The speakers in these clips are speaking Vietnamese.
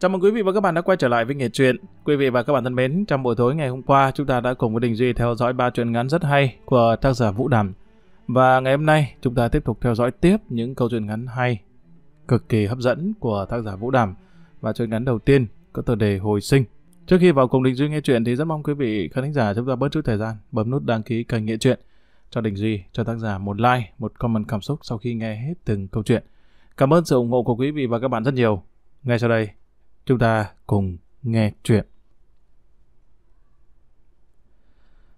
Chào mừng quý vị và các bạn đã quay trở lại với nghề truyện. Quý vị và các bạn thân mến, trong buổi tối ngày hôm qua chúng ta đã cùng với Đình Duy theo dõi ba truyện ngắn rất hay của tác giả Vũ Đàm. Và ngày hôm nay chúng ta tiếp tục theo dõi tiếp những câu chuyện ngắn hay, cực kỳ hấp dẫn của tác giả Vũ Đàm và truyện ngắn đầu tiên có tựa đề Hồi sinh. Trước khi vào cùng Đình Duy nghe truyện thì rất mong quý vị khán thính giả chúng ta bớt chút thời gian, bấm nút đăng ký kênh nghệ truyện cho Đình Duy, cho tác giả một like, một comment cảm xúc sau khi nghe hết từng câu chuyện. Cảm ơn sự ủng hộ của quý vị và các bạn rất nhiều. Ngay sau đây, Chúng ta cùng nghe chuyện.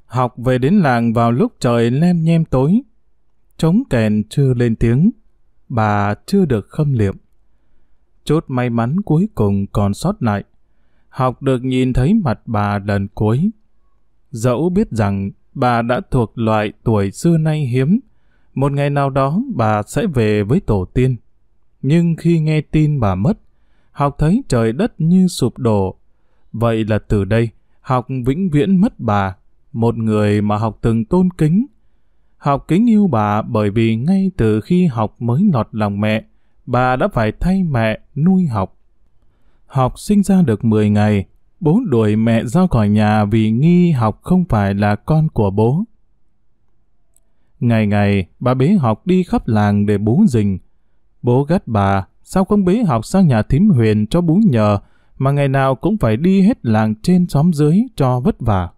Học về đến làng vào lúc trời lem nhem tối. Trống kèn chưa lên tiếng, bà chưa được khâm liệm. Chút may mắn cuối cùng còn sót lại. Học được nhìn thấy mặt bà lần cuối. Dẫu biết rằng bà đã thuộc loại tuổi xưa nay hiếm, một ngày nào đó bà sẽ về với tổ tiên. Nhưng khi nghe tin bà mất, Học thấy trời đất như sụp đổ. Vậy là từ đây, học vĩnh viễn mất bà, một người mà học từng tôn kính. Học kính yêu bà bởi vì ngay từ khi học mới lọt lòng mẹ, bà đã phải thay mẹ nuôi học. Học sinh ra được 10 ngày, bố đuổi mẹ ra khỏi nhà vì nghi học không phải là con của bố. Ngày ngày, bà bế học đi khắp làng để bú rình. Bố gắt bà, sao không bế học sang nhà thím huyền cho bú nhờ, mà ngày nào cũng phải đi hết làng trên xóm dưới cho vất vả.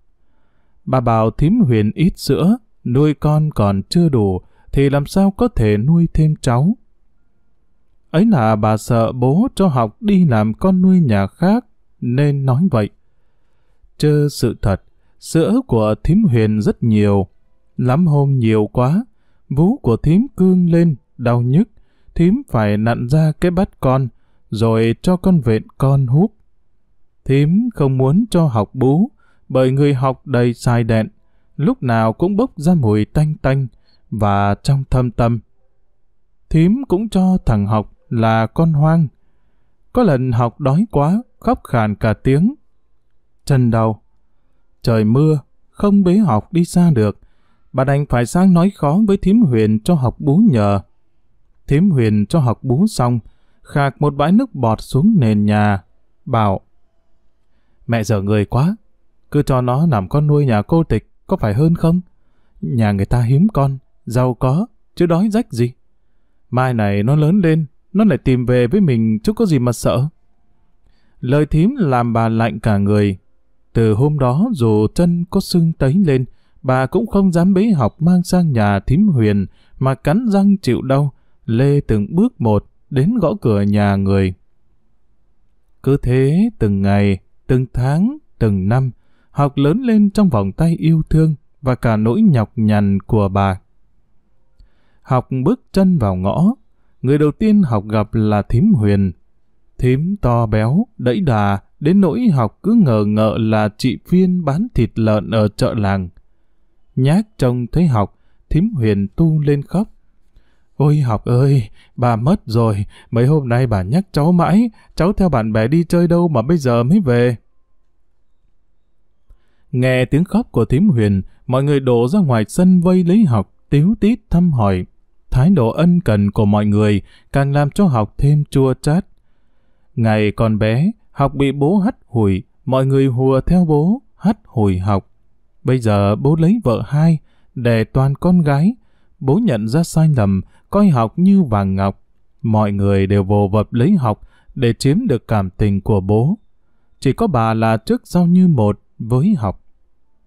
Bà bảo thím huyền ít sữa, nuôi con còn chưa đủ, thì làm sao có thể nuôi thêm cháu. Ấy là bà sợ bố cho học đi làm con nuôi nhà khác, nên nói vậy. Chứ sự thật, sữa của thím huyền rất nhiều, lắm hôm nhiều quá, vú của thím cương lên, đau nhức, thím phải nặn ra cái bát con, rồi cho con vện con húp. Thím không muốn cho học bú, bởi người học đầy sai đẹn, lúc nào cũng bốc ra mùi tanh tanh, và trong thâm tâm. Thím cũng cho thằng học là con hoang. Có lần học đói quá, khóc khàn cả tiếng. Chân đầu, trời mưa, không bế học đi xa được, bà đành phải sang nói khó với thím huyền cho học bú nhờ. Thím Huyền cho học bú xong, khạc một bãi nước bọt xuống nền nhà, bảo Mẹ dở người quá, cứ cho nó làm con nuôi nhà cô tịch, có phải hơn không? Nhà người ta hiếm con, giàu có, chứ đói rách gì. Mai này nó lớn lên, nó lại tìm về với mình chứ có gì mà sợ. Lời thím làm bà lạnh cả người. Từ hôm đó dù chân có sưng tấy lên, bà cũng không dám bế học mang sang nhà thím huyền mà cắn răng chịu đau Lê từng bước một đến gõ cửa nhà người. Cứ thế từng ngày, từng tháng, từng năm, học lớn lên trong vòng tay yêu thương và cả nỗi nhọc nhằn của bà. Học bước chân vào ngõ, người đầu tiên học gặp là thím Huyền. Thím to béo, đẫy đà, đến nỗi học cứ ngờ ngợ là chị Phiên bán thịt lợn ở chợ làng. nhát trông thấy học, thím Huyền tu lên khóc. Ôi học ơi, bà mất rồi, mấy hôm nay bà nhắc cháu mãi, cháu theo bạn bè đi chơi đâu mà bây giờ mới về. Nghe tiếng khóc của thím Huyền, mọi người đổ ra ngoài sân vây lấy học, tiếu tít thăm hỏi. Thái độ ân cần của mọi người càng làm cho học thêm chua chát. Ngày còn bé, học bị bố hắt hủi, mọi người hùa theo bố, hắt hủi học. Bây giờ bố lấy vợ hai, đẻ toàn con gái. Bố nhận ra sai lầm, coi học như vàng ngọc. Mọi người đều vồ vập lấy học để chiếm được cảm tình của bố. Chỉ có bà là trước sau như một với học.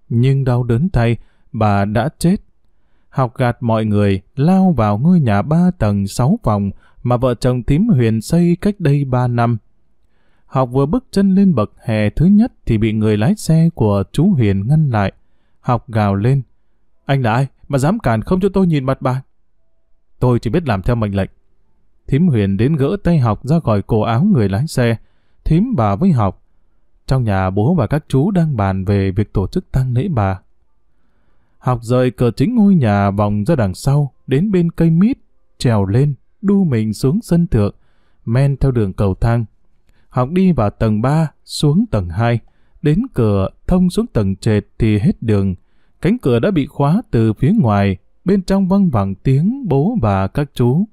Nhưng đau đớn thay, bà đã chết. Học gạt mọi người lao vào ngôi nhà ba tầng sáu phòng mà vợ chồng thím Huyền xây cách đây ba năm. Học vừa bước chân lên bậc hè thứ nhất thì bị người lái xe của chú Huyền ngăn lại. Học gào lên. Anh là ai mà dám cản không cho tôi nhìn mặt bà? Tôi chỉ biết làm theo mệnh lệnh. Thím Huyền đến gỡ tay học ra khỏi cổ áo người lái xe. Thím bà với học. Trong nhà bố và các chú đang bàn về việc tổ chức tang lễ bà. Học rời cửa chính ngôi nhà vòng ra đằng sau, đến bên cây mít, trèo lên, đu mình xuống sân thượng, men theo đường cầu thang. Học đi vào tầng 3, xuống tầng 2, đến cửa thông xuống tầng trệt thì hết đường. Cánh cửa đã bị khóa từ phía ngoài, bên trong văng vẳng tiếng bố và các chú.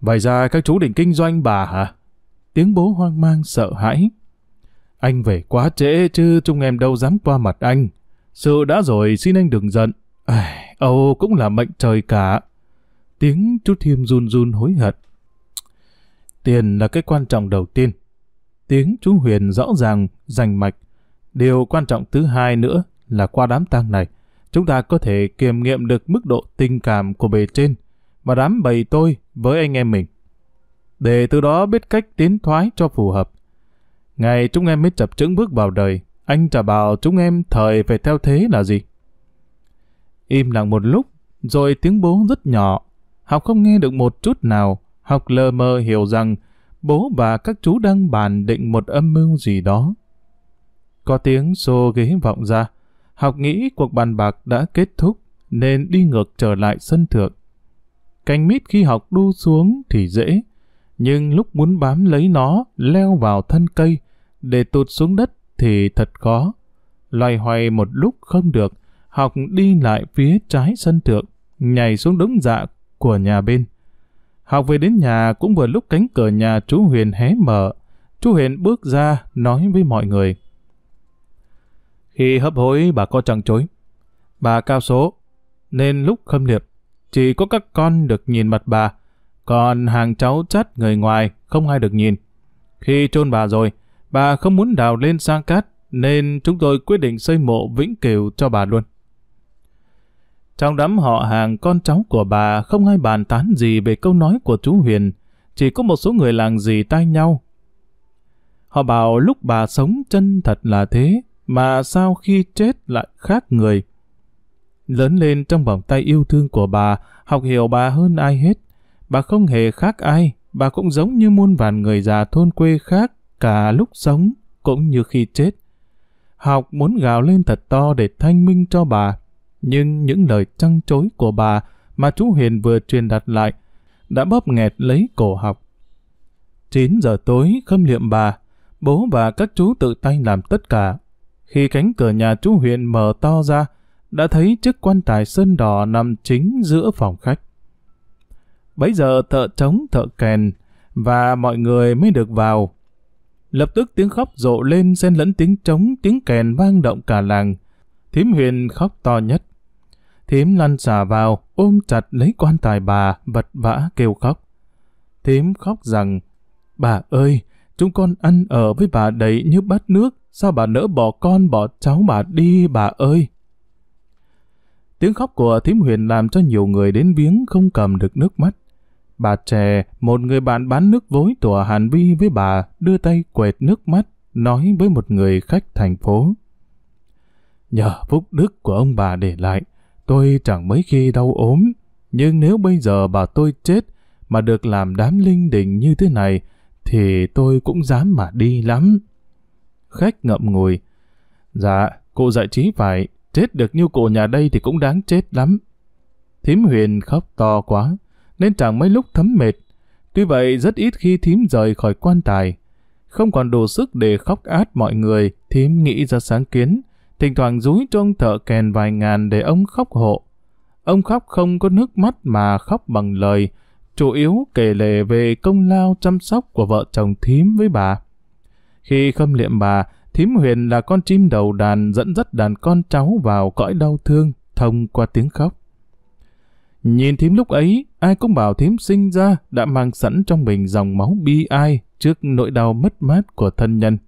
Vậy ra các chú định kinh doanh bà hả? Tiếng bố hoang mang sợ hãi. Anh về quá trễ chứ chúng em đâu dám qua mặt anh. Sự đã rồi xin anh đừng giận. Ai, Âu cũng là mệnh trời cả. Tiếng chú Thiêm run run hối hận. Tiền là cái quan trọng đầu tiên. Tiếng chú Huyền rõ ràng, rành mạch. Điều quan trọng thứ hai nữa là qua đám tang này, chúng ta có thể kiểm nghiệm được mức độ tình cảm của bề trên và đám bầy tôi với anh em mình. Để từ đó biết cách tiến thoái cho phù hợp. Ngày chúng em mới chập chững bước vào đời, anh trả bảo chúng em thời phải theo thế là gì? Im lặng một lúc, rồi tiếng bố rất nhỏ. Học không nghe được một chút nào, học lờ mờ hiểu rằng bố và các chú đang bàn định một âm mưu gì đó. Có tiếng xô ghế vọng ra, Học nghĩ cuộc bàn bạc đã kết thúc, nên đi ngược trở lại sân thượng. Cành mít khi học đu xuống thì dễ, nhưng lúc muốn bám lấy nó, leo vào thân cây, để tụt xuống đất thì thật khó. Loay hoay một lúc không được, học đi lại phía trái sân thượng, nhảy xuống đống dạ của nhà bên. Học về đến nhà cũng vừa lúc cánh cửa nhà chú Huyền hé mở. Chú Huyền bước ra nói với mọi người. Khi hấp hối bà có chẳng chối. Bà cao số, nên lúc khâm liệp, chỉ có các con được nhìn mặt bà, còn hàng cháu chắt người ngoài không ai được nhìn. Khi chôn bà rồi, bà không muốn đào lên sang cát, nên chúng tôi quyết định xây mộ vĩnh cửu cho bà luôn. Trong đám họ hàng con cháu của bà không ai bàn tán gì về câu nói của chú Huyền, chỉ có một số người làng gì tai nhau. Họ bảo lúc bà sống chân thật là thế, mà sau khi chết lại khác người. Lớn lên trong vòng tay yêu thương của bà, học hiểu bà hơn ai hết. Bà không hề khác ai, bà cũng giống như muôn vàn người già thôn quê khác cả lúc sống cũng như khi chết. Học muốn gào lên thật to để thanh minh cho bà, nhưng những lời trăng chối của bà mà chú Hiền vừa truyền đặt lại đã bóp nghẹt lấy cổ học. 9 giờ tối khâm liệm bà, bố và các chú tự tay làm tất cả. Khi cánh cửa nhà chú Huyền mở to ra, đã thấy chiếc quan tài sơn đỏ nằm chính giữa phòng khách. Bấy giờ thợ trống thợ kèn và mọi người mới được vào. Lập tức tiếng khóc rộ lên xen lẫn tiếng trống, tiếng kèn vang động cả làng. Thím Huyền khóc to nhất. Thím lăn xả vào, ôm chặt lấy quan tài bà, vật vã kêu khóc. Thím khóc rằng, bà ơi, Chúng con ăn ở với bà đầy như bát nước, sao bà nỡ bỏ con bỏ cháu bà đi bà ơi? Tiếng khóc của thím Huyền làm cho nhiều người đến viếng không cầm được nước mắt. Bà trẻ, một người bạn bán nước vối tủa Hàn Vi với bà, đưa tay quệt nước mắt, nói với một người khách thành phố. Nhờ phúc đức của ông bà để lại, tôi chẳng mấy khi đau ốm, nhưng nếu bây giờ bà tôi chết mà được làm đám linh đình như thế này, thì tôi cũng dám mà đi lắm. Khách ngậm ngùi. Dạ, cụ dạy trí phải, chết được như cụ nhà đây thì cũng đáng chết lắm. Thím Huyền khóc to quá, nên chẳng mấy lúc thấm mệt. Tuy vậy rất ít khi thím rời khỏi quan tài. Không còn đủ sức để khóc át mọi người, thím nghĩ ra sáng kiến, thỉnh thoảng rúi cho ông thợ kèn vài ngàn để ông khóc hộ. Ông khóc không có nước mắt mà khóc bằng lời, chủ yếu kể lể về công lao chăm sóc của vợ chồng thím với bà. Khi khâm liệm bà, thím Huyền là con chim đầu đàn dẫn dắt đàn con cháu vào cõi đau thương thông qua tiếng khóc. Nhìn thím lúc ấy, ai cũng bảo thím sinh ra đã mang sẵn trong mình dòng máu bi ai trước nỗi đau mất mát của thân nhân.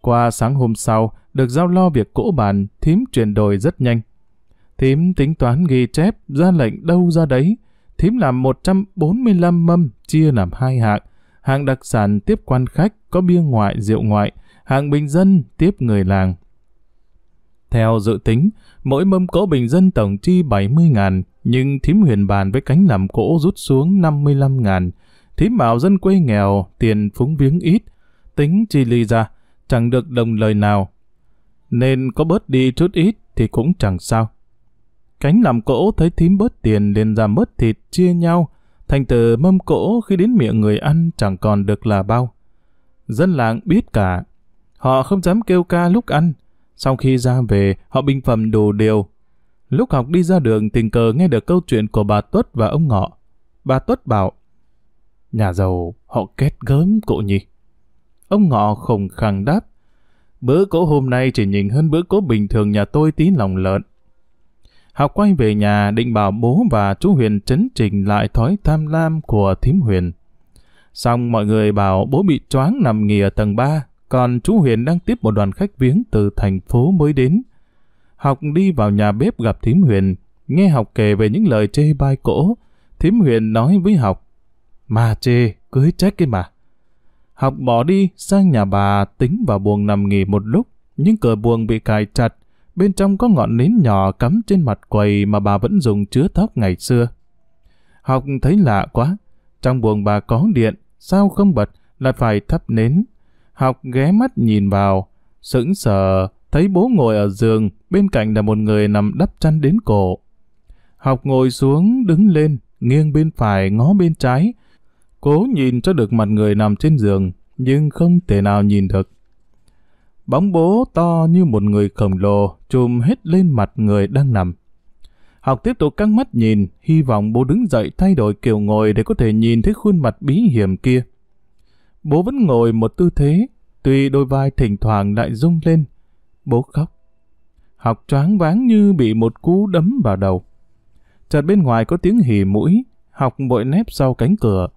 Qua sáng hôm sau, được giao lo việc cỗ bàn, thím chuyển đổi rất nhanh. Thím tính toán ghi chép, ra lệnh đâu ra đấy, thím làm 145 mâm chia làm hai hạng. Hạng đặc sản tiếp quan khách có bia ngoại, rượu ngoại, hạng bình dân tiếp người làng. Theo dự tính, mỗi mâm cỗ bình dân tổng chi 70 ngàn, nhưng thím huyền bàn với cánh làm cỗ rút xuống 55 ngàn. Thím bảo dân quê nghèo, tiền phúng viếng ít, tính chi ly ra, chẳng được đồng lời nào. Nên có bớt đi chút ít thì cũng chẳng sao cánh làm cỗ thấy thím bớt tiền liền giảm bớt thịt chia nhau, thành từ mâm cỗ khi đến miệng người ăn chẳng còn được là bao. Dân làng biết cả, họ không dám kêu ca lúc ăn, sau khi ra về họ bình phẩm đủ điều. Lúc học đi ra đường tình cờ nghe được câu chuyện của bà Tuất và ông Ngọ. Bà Tuất bảo, nhà giàu họ kết gớm cộ nhỉ. Ông Ngọ khổng khẳng đáp, bữa cỗ hôm nay chỉ nhìn hơn bữa cỗ bình thường nhà tôi tí lòng lợn. Học quay về nhà định bảo bố và chú Huyền chấn trình lại thói tham lam của thím Huyền. Xong mọi người bảo bố bị choáng nằm nghỉ ở tầng 3, còn chú Huyền đang tiếp một đoàn khách viếng từ thành phố mới đến. Học đi vào nhà bếp gặp thím Huyền, nghe Học kể về những lời chê bai cỗ. Thím Huyền nói với Học, mà chê, cưới trách cái mà. Học bỏ đi sang nhà bà tính vào buồng nằm nghỉ một lúc, nhưng cửa buồng bị cài chặt, Bên trong có ngọn nến nhỏ cắm trên mặt quầy mà bà vẫn dùng chứa tóc ngày xưa. Học thấy lạ quá. Trong buồng bà có điện, sao không bật, lại phải thắp nến. Học ghé mắt nhìn vào, sững sờ, thấy bố ngồi ở giường, bên cạnh là một người nằm đắp chăn đến cổ. Học ngồi xuống, đứng lên, nghiêng bên phải, ngó bên trái. Cố nhìn cho được mặt người nằm trên giường, nhưng không thể nào nhìn được. Bóng bố to như một người khổng lồ chùm hết lên mặt người đang nằm. Học tiếp tục căng mắt nhìn, hy vọng bố đứng dậy thay đổi kiểu ngồi để có thể nhìn thấy khuôn mặt bí hiểm kia. Bố vẫn ngồi một tư thế, tuy đôi vai thỉnh thoảng lại rung lên. Bố khóc. Học choáng váng như bị một cú đấm vào đầu. Chợt bên ngoài có tiếng hì mũi, học bội nép sau cánh cửa.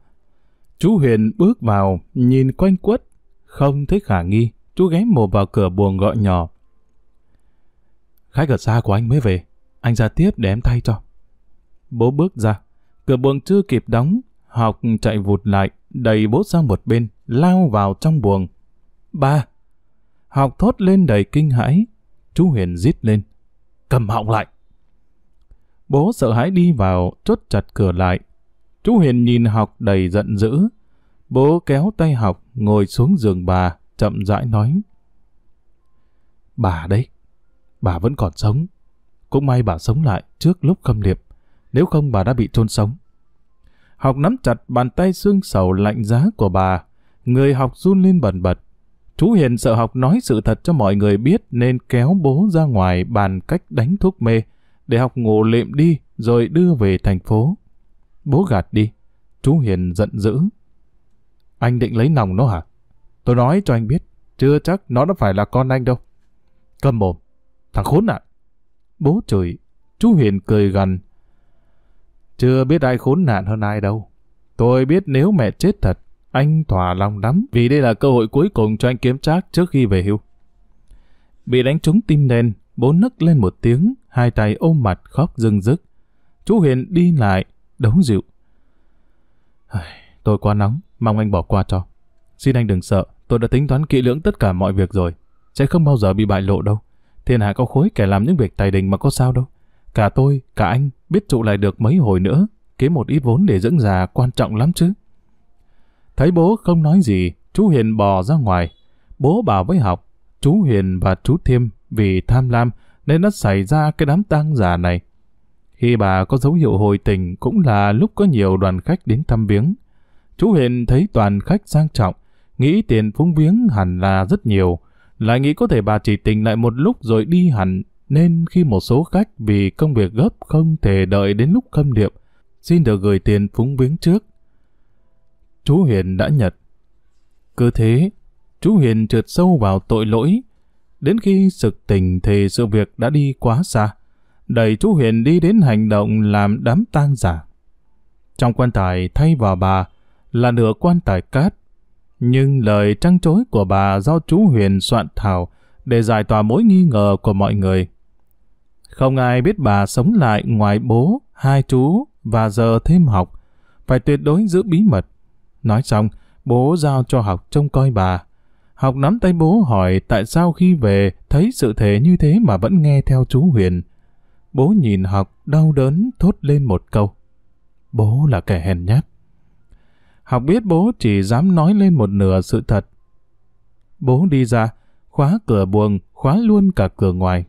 Chú Huyền bước vào, nhìn quanh quất, không thấy khả nghi. Chú ghé mồ vào cửa buồng gọi nhỏ. Khách ở xa của anh mới về. Anh ra tiếp để em thay cho. Bố bước ra. Cửa buồng chưa kịp đóng. Học chạy vụt lại. Đẩy bố sang một bên. Lao vào trong buồng. Ba! Học thốt lên đầy kinh hãi. Chú Huyền rít lên. Cầm họng lại! Bố sợ hãi đi vào, chốt chặt cửa lại. Chú Huyền nhìn học đầy giận dữ. Bố kéo tay học, ngồi xuống giường bà, chậm rãi nói. Bà đấy, bà vẫn còn sống. Cũng may bà sống lại trước lúc khâm liệp, nếu không bà đã bị chôn sống. Học nắm chặt bàn tay xương sầu lạnh giá của bà, người học run lên bần bật. Chú Hiền sợ học nói sự thật cho mọi người biết nên kéo bố ra ngoài bàn cách đánh thuốc mê, để học ngủ lệm đi rồi đưa về thành phố. Bố gạt đi, chú Hiền giận dữ. Anh định lấy nòng nó hả? Tôi nói cho anh biết, chưa chắc nó đã phải là con anh đâu. Cầm mồm, thằng khốn nạn Bố chửi, chú Hiền cười gần. Chưa biết ai khốn nạn hơn ai đâu. Tôi biết nếu mẹ chết thật, anh thỏa lòng lắm vì đây là cơ hội cuối cùng cho anh kiếm trác trước khi về hưu. Bị đánh trúng tim đen, bố nức lên một tiếng, hai tay ôm mặt khóc rưng rức. Chú Hiền đi lại, đống dịu. Tôi quá nóng, mong anh bỏ qua cho. Xin anh đừng sợ, Tôi đã tính toán kỹ lưỡng tất cả mọi việc rồi. Sẽ không bao giờ bị bại lộ đâu. Thiên hạ có khối kẻ làm những việc tài đình mà có sao đâu. Cả tôi, cả anh biết trụ lại được mấy hồi nữa. Kiếm một ít vốn để dưỡng già quan trọng lắm chứ. Thấy bố không nói gì, chú Hiền bò ra ngoài. Bố bảo với học, chú Hiền và chú Thiêm vì tham lam nên đã xảy ra cái đám tang già này. Khi bà có dấu hiệu hồi tình cũng là lúc có nhiều đoàn khách đến thăm viếng. Chú Hiền thấy toàn khách sang trọng, nghĩ tiền phúng viếng hẳn là rất nhiều, lại nghĩ có thể bà chỉ tình lại một lúc rồi đi hẳn, nên khi một số khách vì công việc gấp không thể đợi đến lúc khâm điệp, xin được gửi tiền phúng viếng trước. Chú Hiền đã nhật. Cứ thế, chú Hiền trượt sâu vào tội lỗi, đến khi sực tỉnh thì sự việc đã đi quá xa, đẩy chú Hiền đi đến hành động làm đám tang giả. Trong quan tài thay vào bà là nửa quan tài cát, nhưng lời trăng trối của bà do chú Huyền soạn thảo để giải tỏa mối nghi ngờ của mọi người. Không ai biết bà sống lại ngoài bố, hai chú và giờ thêm học. Phải tuyệt đối giữ bí mật. Nói xong, bố giao cho học trông coi bà. Học nắm tay bố hỏi tại sao khi về thấy sự thể như thế mà vẫn nghe theo chú Huyền. Bố nhìn học đau đớn thốt lên một câu. Bố là kẻ hèn nhát. Học biết bố chỉ dám nói lên một nửa sự thật. Bố đi ra, khóa cửa buồng, khóa luôn cả cửa ngoài.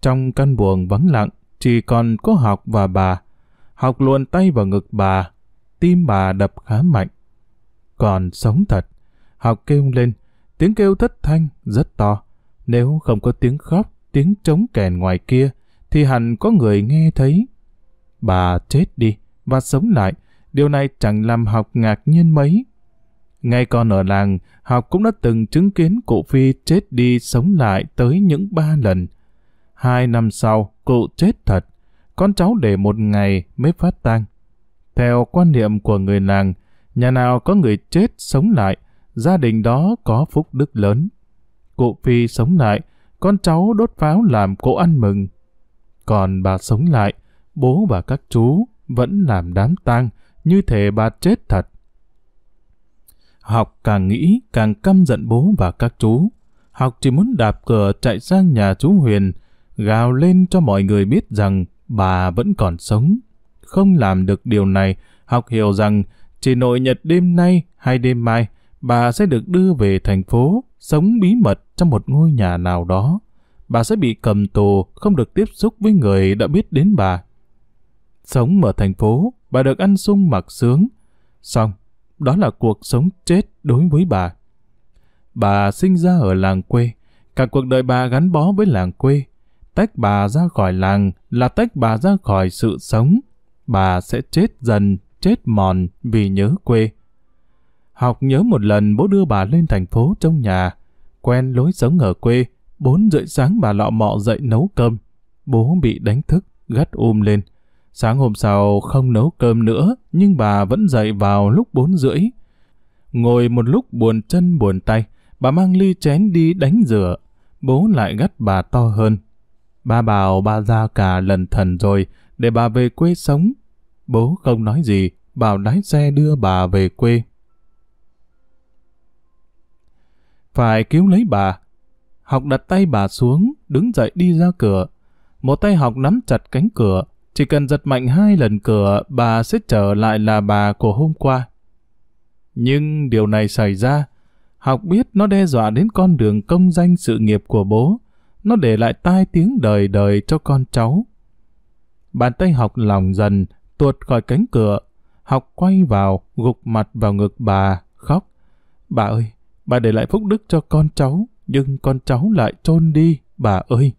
Trong căn buồng vắng lặng, chỉ còn có học và bà. Học luồn tay vào ngực bà, tim bà đập khá mạnh. Còn sống thật, học kêu lên, tiếng kêu thất thanh, rất to. Nếu không có tiếng khóc, tiếng trống kèn ngoài kia, thì hẳn có người nghe thấy. Bà chết đi và sống lại, Điều này chẳng làm học ngạc nhiên mấy. Ngay còn ở làng, học cũng đã từng chứng kiến cụ Phi chết đi sống lại tới những ba lần. Hai năm sau, cụ chết thật. Con cháu để một ngày mới phát tang. Theo quan niệm của người làng, nhà nào có người chết sống lại, gia đình đó có phúc đức lớn. Cụ Phi sống lại, con cháu đốt pháo làm cỗ ăn mừng. Còn bà sống lại, bố và các chú vẫn làm đám tang, như thể bà chết thật. Học càng nghĩ càng căm giận bố và các chú. Học chỉ muốn đạp cửa chạy sang nhà chú Huyền, gào lên cho mọi người biết rằng bà vẫn còn sống. Không làm được điều này, học hiểu rằng chỉ nội nhật đêm nay hay đêm mai, bà sẽ được đưa về thành phố, sống bí mật trong một ngôi nhà nào đó. Bà sẽ bị cầm tù, không được tiếp xúc với người đã biết đến bà. Sống ở thành phố, bà được ăn sung mặc sướng. Xong, đó là cuộc sống chết đối với bà. Bà sinh ra ở làng quê, cả cuộc đời bà gắn bó với làng quê. Tách bà ra khỏi làng là tách bà ra khỏi sự sống. Bà sẽ chết dần, chết mòn vì nhớ quê. Học nhớ một lần bố đưa bà lên thành phố trong nhà, quen lối sống ở quê, bốn rưỡi sáng bà lọ mọ dậy nấu cơm. Bố bị đánh thức, gắt ôm um lên. Sáng hôm sau không nấu cơm nữa, nhưng bà vẫn dậy vào lúc bốn rưỡi. Ngồi một lúc buồn chân buồn tay, bà mang ly chén đi đánh rửa. Bố lại gắt bà to hơn. Ba bảo ba ra cả lần thần rồi, để bà về quê sống. Bố không nói gì, bảo lái xe đưa bà về quê. Phải cứu lấy bà. Học đặt tay bà xuống, đứng dậy đi ra cửa. Một tay học nắm chặt cánh cửa, chỉ cần giật mạnh hai lần cửa, bà sẽ trở lại là bà của hôm qua. Nhưng điều này xảy ra, học biết nó đe dọa đến con đường công danh sự nghiệp của bố, nó để lại tai tiếng đời đời cho con cháu. Bàn tay học lòng dần, tuột khỏi cánh cửa, học quay vào, gục mặt vào ngực bà, khóc. Bà ơi, bà để lại phúc đức cho con cháu, nhưng con cháu lại trôn đi, bà ơi.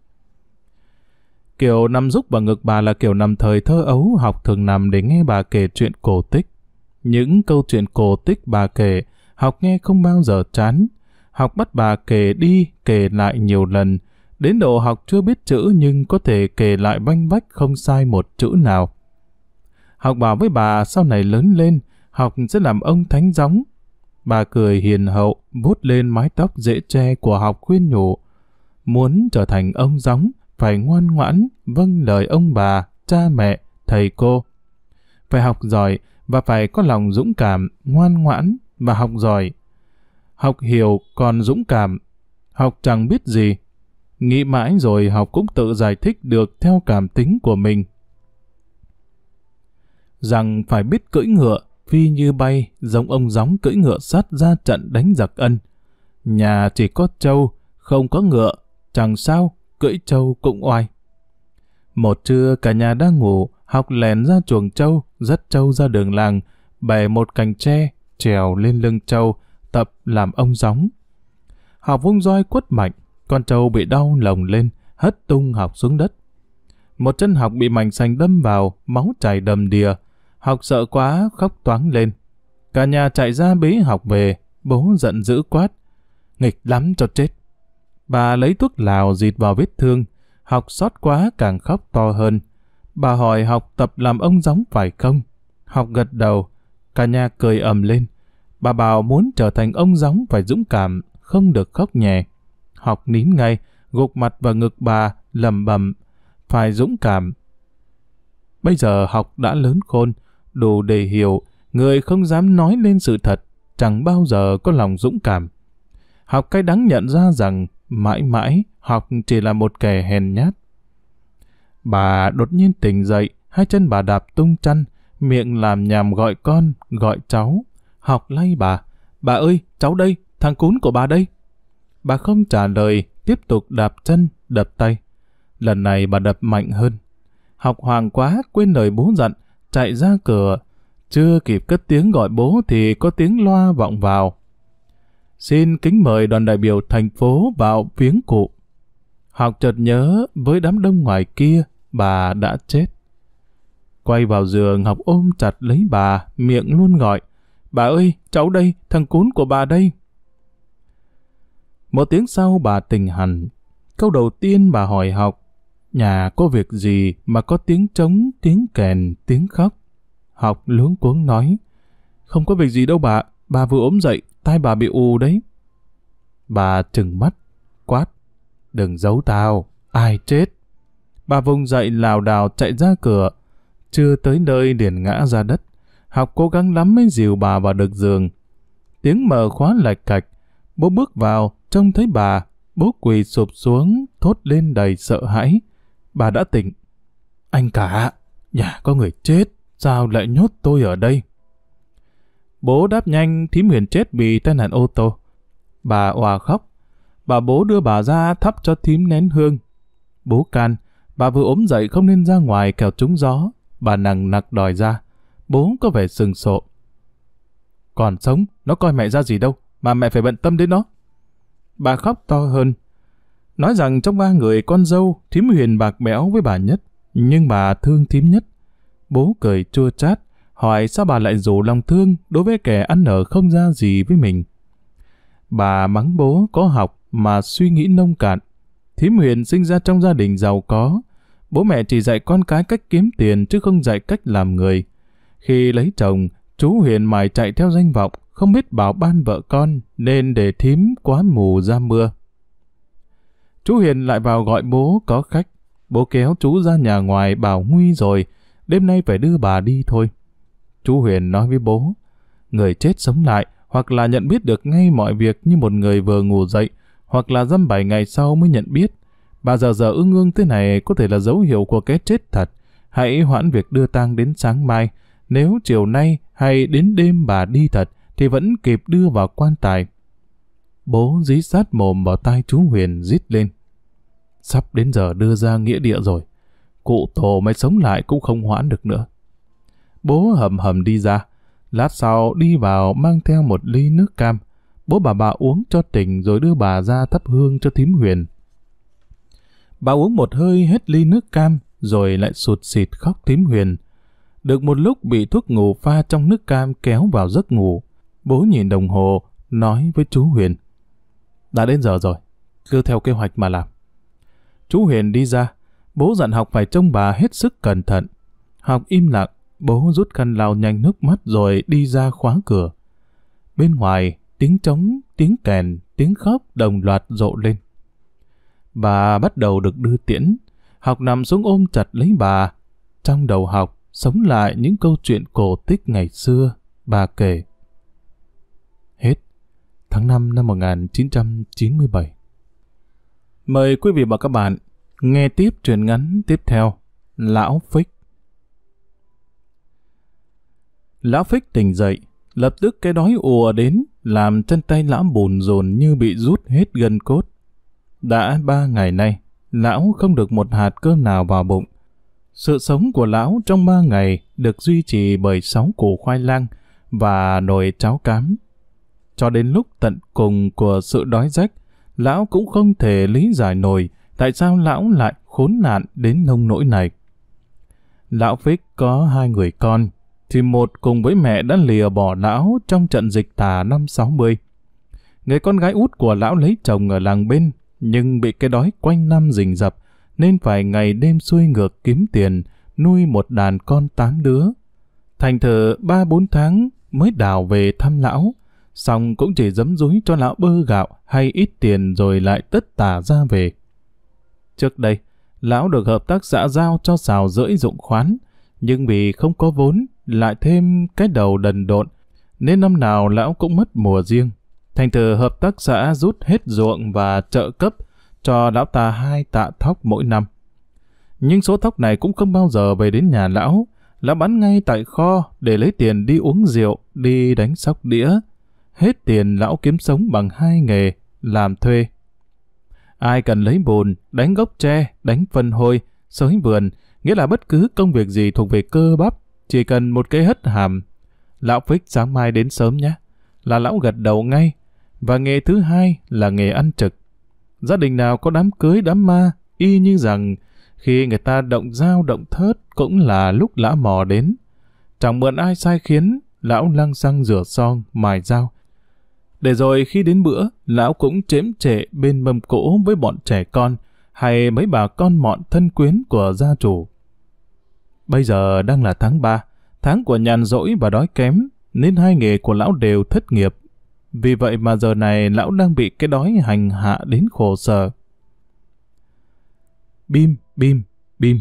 Kiểu nằm rúc vào ngực bà là kiểu nằm thời thơ ấu học thường nằm để nghe bà kể chuyện cổ tích. Những câu chuyện cổ tích bà kể, học nghe không bao giờ chán. Học bắt bà kể đi, kể lại nhiều lần. Đến độ học chưa biết chữ nhưng có thể kể lại banh bách không sai một chữ nào. Học bảo với bà sau này lớn lên, học sẽ làm ông thánh gióng. Bà cười hiền hậu, vuốt lên mái tóc dễ che của học khuyên nhủ. Muốn trở thành ông gióng, phải ngoan ngoãn, vâng lời ông bà, cha mẹ, thầy cô. Phải học giỏi và phải có lòng dũng cảm, ngoan ngoãn và học giỏi. Học hiểu còn dũng cảm, học chẳng biết gì. Nghĩ mãi rồi học cũng tự giải thích được theo cảm tính của mình. Rằng phải biết cưỡi ngựa, phi như bay, giống ông gióng cưỡi ngựa sát ra trận đánh giặc ân. Nhà chỉ có trâu, không có ngựa, chẳng sao, cưỡi trâu cũng oai. Một trưa cả nhà đang ngủ, học lèn ra chuồng trâu, dắt trâu ra đường làng, bẻ một cành tre, trèo lên lưng trâu, tập làm ông gióng. Học vung roi quất mạnh, con trâu bị đau lồng lên, hất tung học xuống đất. Một chân học bị mảnh xanh đâm vào, máu chảy đầm đìa. Học sợ quá, khóc toáng lên. Cả nhà chạy ra bế học về, bố giận dữ quát. Nghịch lắm cho chết. Bà lấy thuốc lào dịt vào vết thương, học xót quá càng khóc to hơn. Bà hỏi học tập làm ông gióng phải không? Học gật đầu, cả nhà cười ầm lên. Bà bảo muốn trở thành ông gióng phải dũng cảm, không được khóc nhẹ. Học nín ngay, gục mặt vào ngực bà, lầm bầm, phải dũng cảm. Bây giờ học đã lớn khôn, đủ để hiểu, người không dám nói lên sự thật, chẳng bao giờ có lòng dũng cảm. Học cái đáng nhận ra rằng Mãi mãi, học chỉ là một kẻ hèn nhát. Bà đột nhiên tỉnh dậy, hai chân bà đạp tung chăn, miệng làm nhàm gọi con, gọi cháu. Học lay bà. Bà ơi, cháu đây, thằng cún của bà đây. Bà không trả lời, tiếp tục đạp chân, đập tay. Lần này bà đập mạnh hơn. Học hoàng quá, quên lời bố dặn, chạy ra cửa. Chưa kịp cất tiếng gọi bố thì có tiếng loa vọng vào xin kính mời đoàn đại biểu thành phố vào viếng cụ. Học chợt nhớ với đám đông ngoài kia, bà đã chết. Quay vào giường, Học ôm chặt lấy bà, miệng luôn gọi. Bà ơi, cháu đây, thằng cún của bà đây. Một tiếng sau bà tỉnh hẳn. Câu đầu tiên bà hỏi Học, nhà có việc gì mà có tiếng trống, tiếng kèn, tiếng khóc. Học luống cuống nói, không có việc gì đâu bà, bà vừa ốm dậy, tai bà bị ù đấy. Bà trừng mắt, quát, đừng giấu tao, ai chết. Bà vùng dậy lào đào chạy ra cửa, chưa tới nơi liền ngã ra đất. Học cố gắng lắm mới dìu bà vào được giường. Tiếng mở khóa lạch cạch, bố bước vào, trông thấy bà, bố quỳ sụp xuống, thốt lên đầy sợ hãi. Bà đã tỉnh. Anh cả, nhà có người chết, sao lại nhốt tôi ở đây? Bố đáp nhanh thím huyền chết vì tai nạn ô tô. Bà òa khóc. Bà bố đưa bà ra thắp cho thím nén hương. Bố can, bà vừa ốm dậy không nên ra ngoài kẹo trúng gió. Bà nặng nặc đòi ra. Bố có vẻ sừng sộ. Còn sống, nó coi mẹ ra gì đâu, mà mẹ phải bận tâm đến nó. Bà khóc to hơn. Nói rằng trong ba người con dâu, thím huyền bạc bẽo với bà nhất, nhưng bà thương thím nhất. Bố cười chua chát, hỏi sao bà lại rủ lòng thương đối với kẻ ăn ở không ra gì với mình. Bà mắng bố có học mà suy nghĩ nông cạn. Thím Huyền sinh ra trong gia đình giàu có. Bố mẹ chỉ dạy con cái cách kiếm tiền chứ không dạy cách làm người. Khi lấy chồng, chú Huyền mài chạy theo danh vọng, không biết bảo ban vợ con nên để thím quá mù ra mưa. Chú Hiền lại vào gọi bố có khách. Bố kéo chú ra nhà ngoài bảo Nguy rồi, đêm nay phải đưa bà đi thôi. Chú Huyền nói với bố, người chết sống lại, hoặc là nhận biết được ngay mọi việc như một người vừa ngủ dậy, hoặc là dăm bảy ngày sau mới nhận biết. Bà giờ giờ ưng ương thế này có thể là dấu hiệu của cái chết thật. Hãy hoãn việc đưa tang đến sáng mai. Nếu chiều nay hay đến đêm bà đi thật, thì vẫn kịp đưa vào quan tài. Bố dí sát mồm vào tai chú Huyền rít lên. Sắp đến giờ đưa ra nghĩa địa rồi. Cụ tổ mới sống lại cũng không hoãn được nữa. Bố hầm hầm đi ra. Lát sau đi vào mang theo một ly nước cam. Bố bà bà uống cho tỉnh rồi đưa bà ra thắp hương cho thím huyền. Bà uống một hơi hết ly nước cam rồi lại sụt xịt khóc thím huyền. Được một lúc bị thuốc ngủ pha trong nước cam kéo vào giấc ngủ. Bố nhìn đồng hồ, nói với chú Huyền. Đã đến giờ rồi, cứ theo kế hoạch mà làm. Chú Huyền đi ra, bố dặn học phải trông bà hết sức cẩn thận. Học im lặng, Bố rút khăn lau nhanh nước mắt rồi đi ra khóa cửa. Bên ngoài, tiếng trống, tiếng kèn, tiếng khóc đồng loạt rộ lên. Bà bắt đầu được đưa tiễn. Học nằm xuống ôm chặt lấy bà. Trong đầu học, sống lại những câu chuyện cổ tích ngày xưa, bà kể. Hết tháng 5 năm 1997 Mời quý vị và các bạn nghe tiếp truyện ngắn tiếp theo Lão Phích Lão phích tỉnh dậy, lập tức cái đói ùa đến, làm chân tay lão bùn rồn như bị rút hết gân cốt. Đã ba ngày nay, lão không được một hạt cơm nào vào bụng. Sự sống của lão trong ba ngày được duy trì bởi sáu củ khoai lang và nồi cháo cám. Cho đến lúc tận cùng của sự đói rách, lão cũng không thể lý giải nổi tại sao lão lại khốn nạn đến nông nỗi này. Lão Phích có hai người con, thì một cùng với mẹ đã lìa bỏ lão trong trận dịch tà năm 60. Người con gái út của lão lấy chồng ở làng bên, nhưng bị cái đói quanh năm rình rập, nên phải ngày đêm xuôi ngược kiếm tiền, nuôi một đàn con tám đứa. Thành thử ba bốn tháng mới đào về thăm lão, xong cũng chỉ dấm dúi cho lão bơ gạo hay ít tiền rồi lại tất tả ra về. Trước đây, lão được hợp tác xã giao cho xào rưỡi dụng khoán, nhưng vì không có vốn lại thêm cái đầu đần độn, nên năm nào lão cũng mất mùa riêng. Thành thử hợp tác xã rút hết ruộng và trợ cấp cho lão ta hai tạ thóc mỗi năm. Nhưng số thóc này cũng không bao giờ về đến nhà lão, lão bán ngay tại kho để lấy tiền đi uống rượu, đi đánh sóc đĩa. Hết tiền lão kiếm sống bằng hai nghề, làm thuê. Ai cần lấy bùn, đánh gốc tre, đánh phân hôi, sới vườn, nghĩa là bất cứ công việc gì thuộc về cơ bắp chỉ cần một cái hất hàm. Lão Phích sáng mai đến sớm nhé. Là lão gật đầu ngay. Và nghề thứ hai là nghề ăn trực. Gia đình nào có đám cưới đám ma, y như rằng khi người ta động dao động thớt cũng là lúc lão mò đến. Chẳng mượn ai sai khiến, lão lăng xăng rửa son, mài dao. Để rồi khi đến bữa, lão cũng chếm trệ bên mâm cỗ với bọn trẻ con hay mấy bà con mọn thân quyến của gia chủ. Bây giờ đang là tháng 3, tháng của nhàn rỗi và đói kém, nên hai nghề của lão đều thất nghiệp. Vì vậy mà giờ này lão đang bị cái đói hành hạ đến khổ sở. Bim, bim, bim.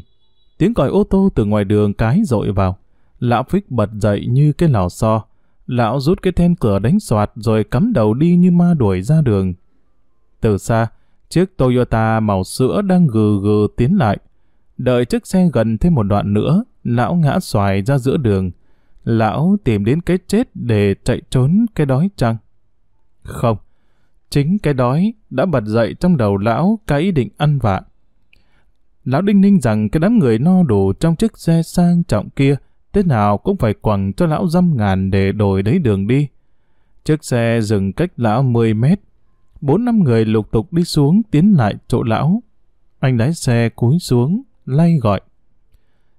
Tiếng còi ô tô từ ngoài đường cái dội vào. Lão phích bật dậy như cái lò xo. Lão rút cái then cửa đánh soạt rồi cắm đầu đi như ma đuổi ra đường. Từ xa, chiếc Toyota màu sữa đang gừ gừ tiến lại. Đợi chiếc xe gần thêm một đoạn nữa, lão ngã xoài ra giữa đường. Lão tìm đến cái chết để chạy trốn cái đói chăng? Không, chính cái đói đã bật dậy trong đầu lão cái ý định ăn vạ. Lão đinh ninh rằng cái đám người no đủ trong chiếc xe sang trọng kia thế nào cũng phải quẳng cho lão dăm ngàn để đổi đấy đường đi. Chiếc xe dừng cách lão 10 mét. Bốn năm người lục tục đi xuống tiến lại chỗ lão. Anh lái xe cúi xuống, lay gọi.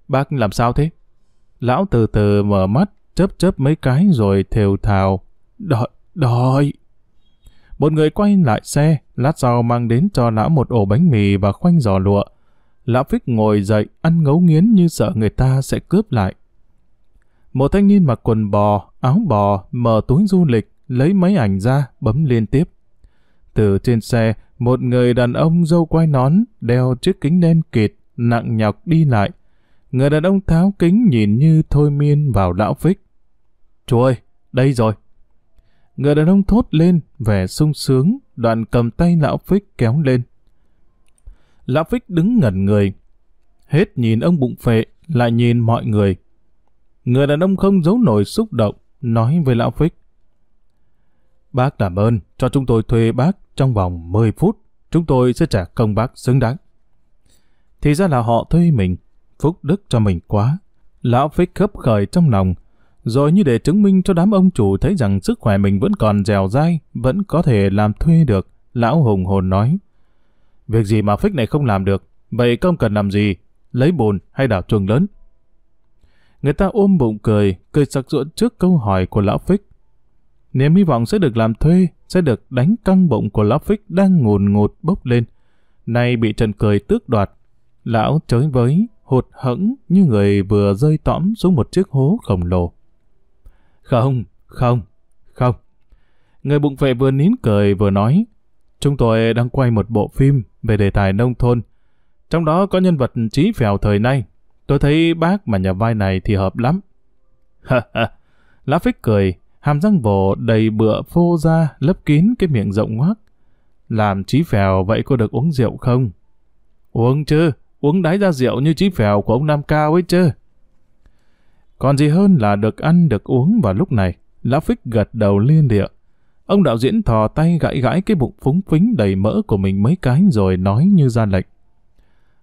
Bác làm sao thế? Lão từ từ mở mắt, chớp chớp mấy cái rồi thều thào. Đợi, đợi. Một người quay lại xe, lát sau mang đến cho lão một ổ bánh mì và khoanh giò lụa. Lão phích ngồi dậy, ăn ngấu nghiến như sợ người ta sẽ cướp lại. Một thanh niên mặc quần bò, áo bò, mở túi du lịch, lấy máy ảnh ra, bấm liên tiếp. Từ trên xe, một người đàn ông dâu quai nón, đeo chiếc kính đen kịt, nặng nhọc đi lại. Người đàn ông tháo kính nhìn như thôi miên vào lão phích. Chú ơi, đây rồi. Người đàn ông thốt lên, vẻ sung sướng, đoạn cầm tay lão phích kéo lên. Lão phích đứng ngẩn người. Hết nhìn ông bụng phệ, lại nhìn mọi người. Người đàn ông không giấu nổi xúc động, nói với lão phích. Bác cảm ơn, cho chúng tôi thuê bác trong vòng 10 phút. Chúng tôi sẽ trả công bác xứng đáng. Thì ra là họ thuê mình, phúc đức cho mình quá. Lão phích khấp khởi trong lòng, rồi như để chứng minh cho đám ông chủ thấy rằng sức khỏe mình vẫn còn dẻo dai, vẫn có thể làm thuê được, lão hùng hồn nói. Việc gì mà phích này không làm được, vậy công cần làm gì, lấy bồn hay đảo chuồng lớn? Người ta ôm bụng cười, cười sặc sụa trước câu hỏi của lão phích. Niềm hy vọng sẽ được làm thuê, sẽ được đánh căng bụng của lão phích đang ngồn ngột bốc lên. Nay bị Trần Cười tước đoạt, Lão chới với, hụt hẫng như người vừa rơi tõm xuống một chiếc hố khổng lồ. Không, không, không. Người bụng vệ vừa nín cười vừa nói, chúng tôi đang quay một bộ phim về đề tài nông thôn. Trong đó có nhân vật trí phèo thời nay. Tôi thấy bác mà nhà vai này thì hợp lắm. Ha ha, lá phích cười, hàm răng vồ đầy bựa phô ra lấp kín cái miệng rộng ngoác. Làm trí phèo vậy có được uống rượu không? Uống chứ, uống đáy ra rượu như chí phèo của ông Nam Cao ấy chứ. Còn gì hơn là được ăn được uống vào lúc này, Lão Phích gật đầu liên địa. Ông đạo diễn thò tay gãi gãi cái bụng phúng phính đầy mỡ của mình mấy cái rồi nói như ra lệnh.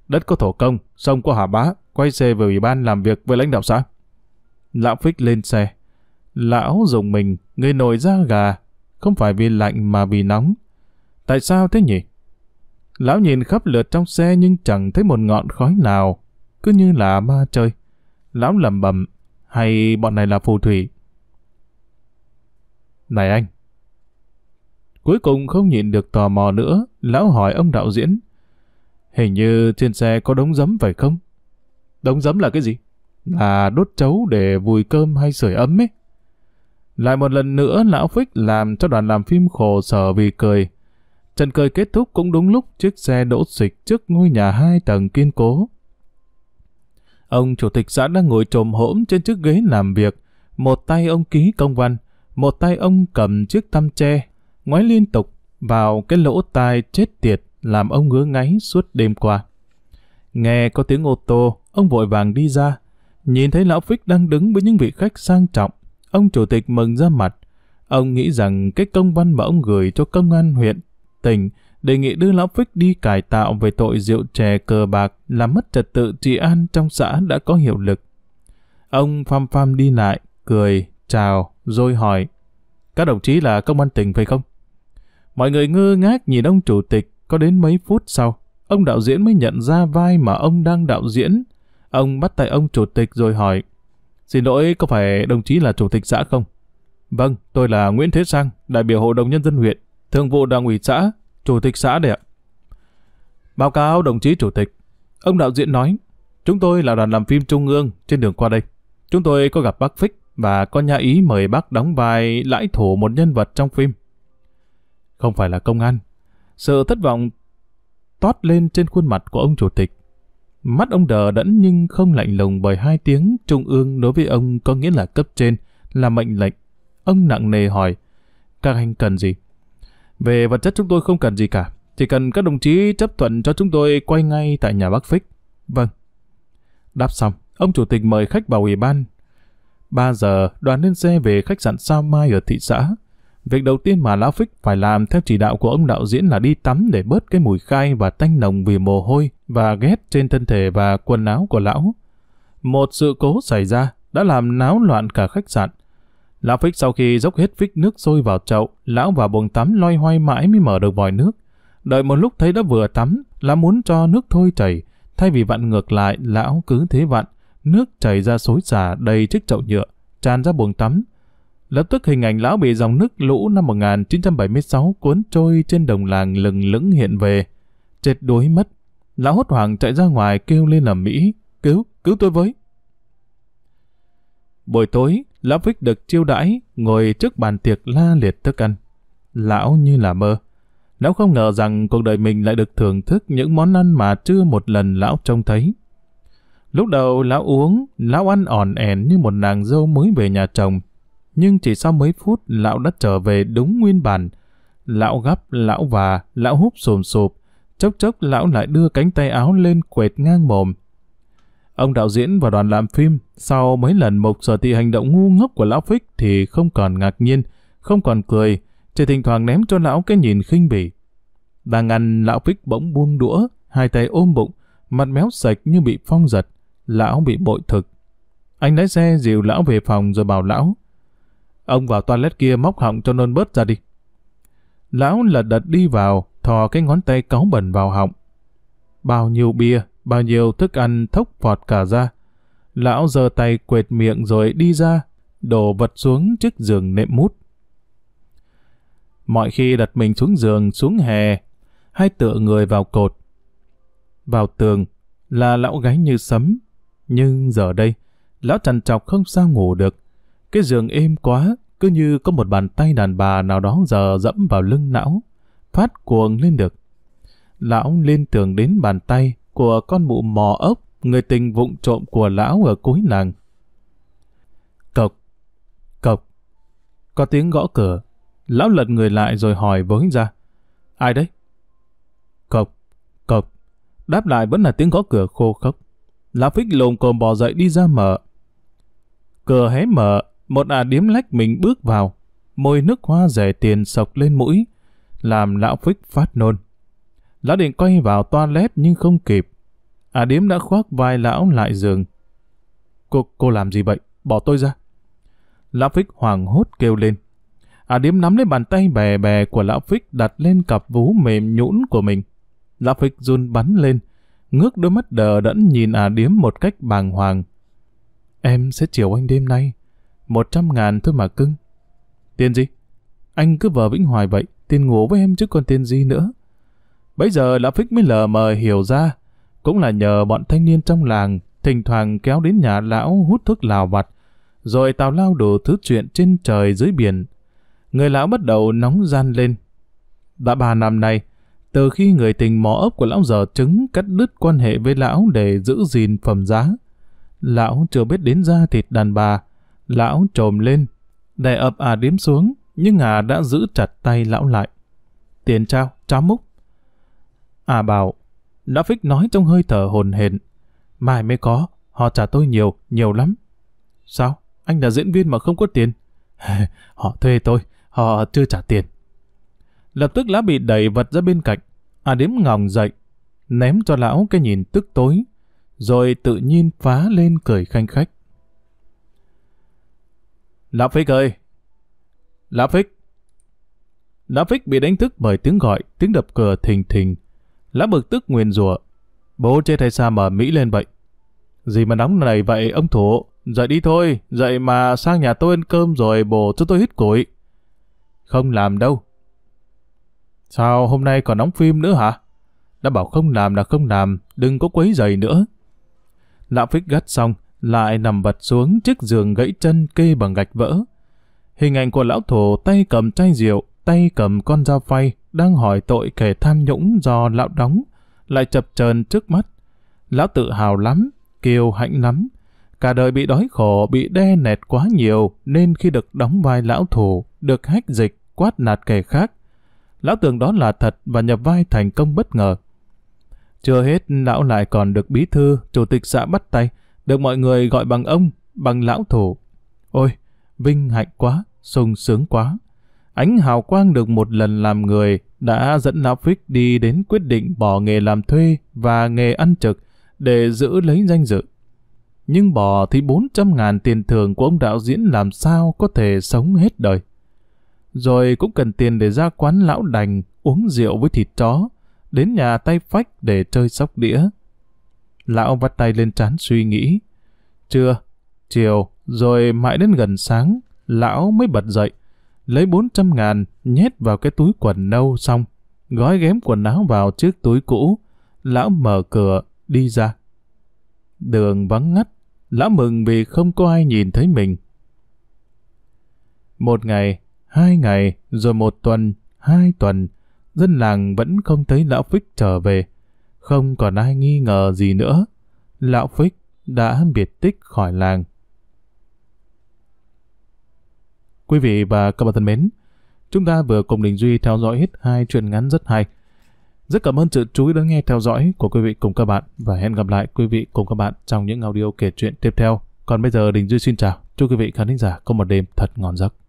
Đất có thổ công, sông có hà bá, quay xe về ủy ban làm việc với lãnh đạo xã. Lão Phích lên xe. Lão dùng mình, người nổi da gà, không phải vì lạnh mà vì nóng. Tại sao thế nhỉ? Lão nhìn khắp lượt trong xe nhưng chẳng thấy một ngọn khói nào, cứ như là ma chơi. Lão lầm bầm, hay bọn này là phù thủy? Này anh! Cuối cùng không nhìn được tò mò nữa, lão hỏi ông đạo diễn. Hình như trên xe có đống giấm phải không? Đống giấm là cái gì? Là đốt chấu để vùi cơm hay sưởi ấm ấy. Lại một lần nữa lão Phích làm cho đoàn làm phim khổ sở vì cười trần cười kết thúc cũng đúng lúc chiếc xe đỗ xịch trước ngôi nhà hai tầng kiên cố. Ông chủ tịch xã đang ngồi trồm hổm trên chiếc ghế làm việc. Một tay ông ký công văn, một tay ông cầm chiếc tăm tre, ngoái liên tục vào cái lỗ tai chết tiệt làm ông ngứa ngáy suốt đêm qua. Nghe có tiếng ô tô, ông vội vàng đi ra. Nhìn thấy lão Phích đang đứng với những vị khách sang trọng, ông chủ tịch mừng ra mặt. Ông nghĩ rằng cái công văn mà ông gửi cho công an huyện tỉnh, đề nghị đưa Lão Phích đi cải tạo về tội rượu chè cờ bạc làm mất trật tự trị an trong xã đã có hiệu lực. Ông pham pham đi lại, cười, chào, rồi hỏi, các đồng chí là công an tỉnh phải không? Mọi người ngơ ngác nhìn ông chủ tịch, có đến mấy phút sau, ông đạo diễn mới nhận ra vai mà ông đang đạo diễn. Ông bắt tay ông chủ tịch rồi hỏi, xin lỗi có phải đồng chí là chủ tịch xã không? Vâng, tôi là Nguyễn Thế Sang, đại biểu Hội đồng Nhân dân huyện. Thường vụ đảng ủy xã, chủ tịch xã đấy ạ. Báo cáo đồng chí chủ tịch, ông đạo diễn nói, chúng tôi là đoàn làm phim trung ương trên đường qua đây. Chúng tôi có gặp bác Phích và có nhà ý mời bác đóng vai lãi thủ một nhân vật trong phim. Không phải là công an. Sự thất vọng toát lên trên khuôn mặt của ông chủ tịch. Mắt ông đờ đẫn nhưng không lạnh lùng bởi hai tiếng trung ương đối với ông có nghĩa là cấp trên, là mệnh lệnh. Ông nặng nề hỏi, các anh cần gì? Về vật chất chúng tôi không cần gì cả, chỉ cần các đồng chí chấp thuận cho chúng tôi quay ngay tại nhà bác Phích. Vâng. Đáp xong, ông chủ tịch mời khách vào ủy ban. 3 giờ, đoàn lên xe về khách sạn Sao Mai ở thị xã. Việc đầu tiên mà Lão Phích phải làm theo chỉ đạo của ông đạo diễn là đi tắm để bớt cái mùi khai và tanh nồng vì mồ hôi và ghét trên thân thể và quần áo của Lão. Một sự cố xảy ra đã làm náo loạn cả khách sạn. Lão Phích sau khi dốc hết phích nước sôi vào chậu, lão vào buồng tắm loay hoay mãi mới mở được vòi nước. Đợi một lúc thấy đã vừa tắm, lão muốn cho nước thôi chảy. Thay vì vặn ngược lại, lão cứ thế vặn. Nước chảy ra xối xả đầy chiếc chậu nhựa, tràn ra buồng tắm. Lập tức hình ảnh lão bị dòng nước lũ năm 1976 cuốn trôi trên đồng làng lừng lững hiện về. Chết đuối mất. Lão hốt hoảng chạy ra ngoài kêu lên là mỹ. Cứu, cứu tôi với. Buổi tối, Lão Vích được chiêu đãi, ngồi trước bàn tiệc la liệt thức ăn. Lão như là mơ. Lão không ngờ rằng cuộc đời mình lại được thưởng thức những món ăn mà chưa một lần lão trông thấy. Lúc đầu lão uống, lão ăn ỏn ẻn như một nàng dâu mới về nhà chồng. Nhưng chỉ sau mấy phút lão đã trở về đúng nguyên bản. Lão gấp, lão và, lão húp sồm sụp. Chốc chốc lão lại đưa cánh tay áo lên quệt ngang mồm, Ông đạo diễn và đoàn làm phim, sau mấy lần mục sở thị hành động ngu ngốc của lão Phích thì không còn ngạc nhiên, không còn cười, chỉ thỉnh thoảng ném cho lão cái nhìn khinh bỉ. Đang ăn, lão Phích bỗng buông đũa, hai tay ôm bụng, mặt méo sạch như bị phong giật. Lão bị bội thực. Anh lái xe dìu lão về phòng rồi bảo lão. Ông vào toilet kia móc họng cho nôn bớt ra đi. Lão lật đật đi vào, thò cái ngón tay cáu bẩn vào họng. Bao nhiêu bia, bao nhiêu thức ăn thốc phọt cả ra. Lão giơ tay quệt miệng rồi đi ra, đổ vật xuống chiếc giường nệm mút. Mọi khi đặt mình xuống giường, xuống hè, hay tựa người vào cột. Vào tường là lão gáy như sấm, nhưng giờ đây, lão trằn trọc không sao ngủ được. Cái giường êm quá, cứ như có một bàn tay đàn bà nào đó giờ dẫm vào lưng não, phát cuồng lên được. Lão lên tường đến bàn tay, của con mụ mò ốc, người tình vụng trộm của lão ở cuối làng. Cộc, cộc, có tiếng gõ cửa. Lão lật người lại rồi hỏi với ra. Ai đấy? Cộc, cộc, đáp lại vẫn là tiếng gõ cửa khô khốc. Lão phích lồm cồm bò dậy đi ra mở. Cửa hé mở, một à điếm lách mình bước vào. Môi nước hoa rẻ tiền sọc lên mũi, làm lão phích phát nôn. Lão định quay vào toilet nhưng không kịp. À điếm đã khoác vai lão lại giường. Cô, cô làm gì vậy? Bỏ tôi ra. Lão Phích hoàng hốt kêu lên. À điếm nắm lấy bàn tay bè bè của lão Phích đặt lên cặp vú mềm nhũn của mình. Lão Phích run bắn lên, ngước đôi mắt đờ đẫn nhìn à điếm một cách bàng hoàng. Em sẽ chiều anh đêm nay. Một trăm ngàn thôi mà cưng. Tiền gì? Anh cứ vờ Vĩnh Hoài vậy, tiền ngủ với em chứ còn tiền gì nữa. Bây giờ lão Phích mới lờ mờ hiểu ra, cũng là nhờ bọn thanh niên trong làng thỉnh thoảng kéo đến nhà lão hút thuốc lào vặt, rồi tào lao đủ thứ chuyện trên trời dưới biển. Người lão bắt đầu nóng gian lên. Đã ba năm nay, từ khi người tình mỏ ốc của lão giờ trứng cắt đứt quan hệ với lão để giữ gìn phẩm giá, lão chưa biết đến da thịt đàn bà, lão trồm lên, đè ập à điếm xuống, nhưng à đã giữ chặt tay lão lại. Tiền trao, trao múc, À bảo, đã phích nói trong hơi thở hồn hển. Mai mới có, họ trả tôi nhiều, nhiều lắm. Sao? Anh là diễn viên mà không có tiền. họ thuê tôi, họ chưa trả tiền. Lập tức lá bị đẩy vật ra bên cạnh. À đếm ngòng dậy, ném cho lão cái nhìn tức tối, rồi tự nhiên phá lên cười khanh khách. Lão Phích ơi! Lão Phích! Lão Phích bị đánh thức bởi tiếng gọi, tiếng đập cửa thình thình. Lã bực tức nguyền rủa Bố chết hay sao mà Mỹ lên vậy? Gì mà nóng này vậy ông thủ? Dậy đi thôi, dậy mà sang nhà tôi ăn cơm rồi bổ cho tôi hít củi. Không làm đâu. Sao hôm nay còn đóng phim nữa hả? Đã bảo không làm là không làm, đừng có quấy giày nữa. lão phích gắt xong, lại nằm vật xuống chiếc giường gãy chân kê bằng gạch vỡ. Hình ảnh của lão thổ tay cầm chai rượu, tay cầm con dao phay, đang hỏi tội kẻ tham nhũng do lão đóng, lại chập chờn trước mắt. Lão tự hào lắm, kiêu hãnh lắm. Cả đời bị đói khổ, bị đe nẹt quá nhiều, nên khi được đóng vai lão thủ, được hách dịch, quát nạt kẻ khác. Lão tưởng đó là thật và nhập vai thành công bất ngờ. Chưa hết, lão lại còn được bí thư, chủ tịch xã bắt tay, được mọi người gọi bằng ông, bằng lão thủ. Ôi, vinh hạnh quá, sung sướng quá. Ánh hào quang được một lần làm người đã dẫn Lão Phích đi đến quyết định bỏ nghề làm thuê và nghề ăn trực để giữ lấy danh dự. Nhưng bỏ thì 400 ngàn tiền thưởng của ông đạo diễn làm sao có thể sống hết đời. Rồi cũng cần tiền để ra quán lão đành uống rượu với thịt chó, đến nhà tay phách để chơi sóc đĩa. Lão vắt tay lên trán suy nghĩ. Trưa, chiều, rồi mãi đến gần sáng, lão mới bật dậy lấy 400 ngàn nhét vào cái túi quần nâu xong, gói ghém quần áo vào chiếc túi cũ, lão mở cửa, đi ra. Đường vắng ngắt, lão mừng vì không có ai nhìn thấy mình. Một ngày, hai ngày, rồi một tuần, hai tuần, dân làng vẫn không thấy lão Phích trở về. Không còn ai nghi ngờ gì nữa. Lão Phích đã biệt tích khỏi làng. Quý vị và các bạn thân mến, chúng ta vừa cùng Đình Duy theo dõi hết hai truyện ngắn rất hay. Rất cảm ơn sự chú ý lắng nghe theo dõi của quý vị cùng các bạn và hẹn gặp lại quý vị cùng các bạn trong những audio kể chuyện tiếp theo. Còn bây giờ Đình Duy xin chào, chúc quý vị khán thính giả có một đêm thật ngon giấc.